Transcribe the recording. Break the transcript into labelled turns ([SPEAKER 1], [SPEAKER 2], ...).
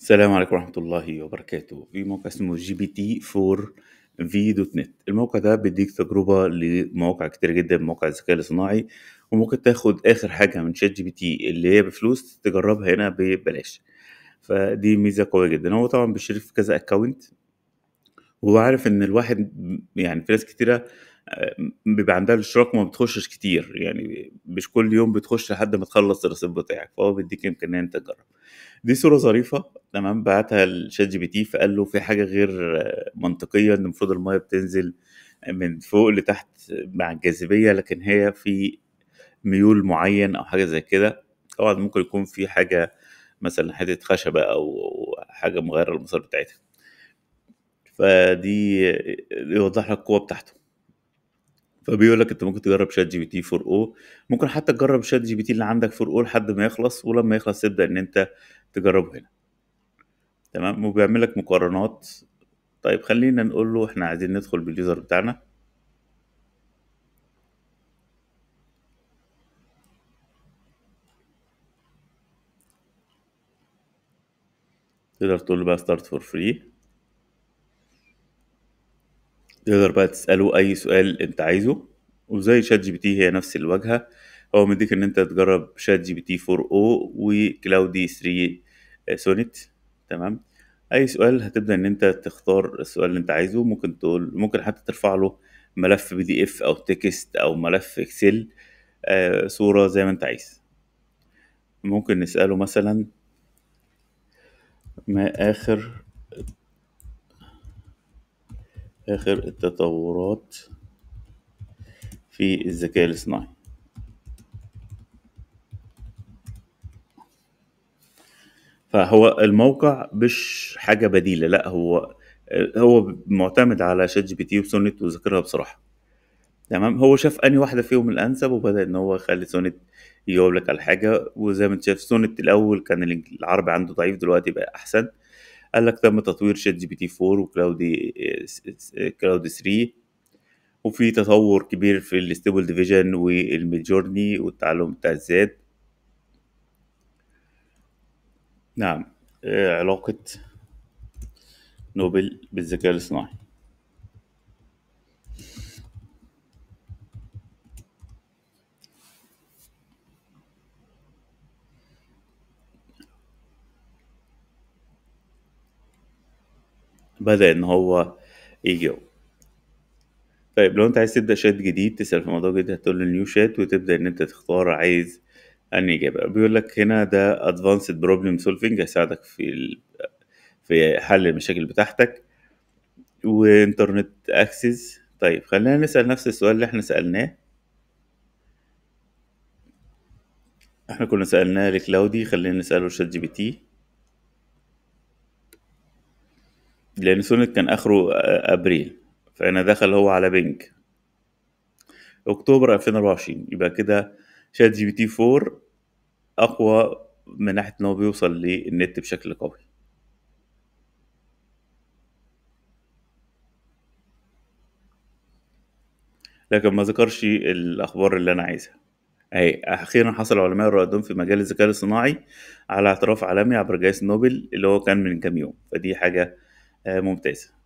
[SPEAKER 1] السلام عليكم ورحمة الله وبركاته في موقع اسمه جي بي تي 4 في دوت نت الموقع ده بيديك تجربة لمواقع كتير جدا موقع الذكاء الاصطناعي وممكن تاخد آخر حاجة من شات جي بي تي اللي هي بفلوس تجربها هنا ببلاش فدي ميزة قوية جدا هو طبعا بيشترك في كذا اكونت وهو عارف ان الواحد يعني في ناس كتيرة آه، بيبقى عندها الاشتراك وما بتخشش كتير يعني مش كل يوم بتخش لحد ما تخلص الرصيد بتاعك فهو بيديك امكانيه انت تجرب دي صوره ظريفه تمام بعتها لشات جي بي تي فقال له في حاجه غير منطقيه ان المفروض المايه بتنزل من فوق لتحت مع الجاذبيه لكن هي في ميول معين او حاجه زي كده طبعا ممكن يكون في حاجه مثلا حته خشبه او حاجه مغيره المسار بتاعتها فدي يوضح لك القوه بتاعته فبيقول لك انت ممكن تجرب شات جي بي تي 4 او ممكن حتى تجرب شات جي بي تي اللي عندك 4 او لحد ما يخلص ولما يخلص تبدا ان انت تجربه هنا تمام وبيعمل لك مقارنات طيب خلينا نقول له احنا عايزين ندخل باليوزر بتاعنا تقدر تقول له بقى ستارت فور فري تقدر بقى تسأله أي سؤال أنت عايزه وزي شات جي بي تي هي نفس الواجهة هو مديك إن أنت تجرب شات جي بي تي 4 أو وكلاودي 3 سونيت تمام اي سؤال هتبدأ إن أنت تختار السؤال اللي أنت عايزه، ممكن تقول ممكن حتى ترفع له ملف اف أو تكست أو ملف اكسل آه، صورة زي ما أنت عايز. ممكن نسأله مثلًا ما آخر آخر التطورات في الذكاء الاصطناعي؟ فهو الموقع مش حاجه بديله لا هو هو معتمد على شات جي بي تي وسونت وذاكرها بصراحه تمام هو شاف انهي واحده فيهم الانسب وبدا ان هو يخلي سونت يجاوب لك على حاجه وزي ما انت شايف سونت الاول كان العربي عنده ضعيف دلوقتي بقى احسن قال لك تم تطوير شات جي بي تي 4 وكلاودي كلاود 3 وفي تطور كبير في الستيبل ديفيجن والميجورني والتعلم بتاع الذات نعم آه، علاقة نوبل بالذكاء الاصطناعي بدأ إن هو يجاوب طيب لو أنت عايز تبدأ شات جديد تسأل في موضوع جديد هتقول له نيو شات وتبدأ إن أنت تختار عايز اني اجابه بيقول لك هنا ده ادفانسد بروبلم سولفنج هيساعدك في في حل المشاكل بتاعتك وانترنت اكسس طيب خلينا نسال نفس السؤال اللي احنا سالناه احنا كنا سالناه لكلاودي خلينا نساله شات جي بي تي لان سونت كان اخره ابريل فانا دخل هو على بنك اكتوبر 2024 يبقى كده شات جي بي تي 4 اقوى من ناحيه انه بيوصل للنت بشكل قوي لكن ما ذكرش الاخبار اللي انا عايزها اهي اخيرا حصل علماء الرائدون في مجال الذكاء الصناعي على اعتراف عالمي عبر جائزه نوبل اللي هو كان من كام يوم فدي حاجه آه، ممتازه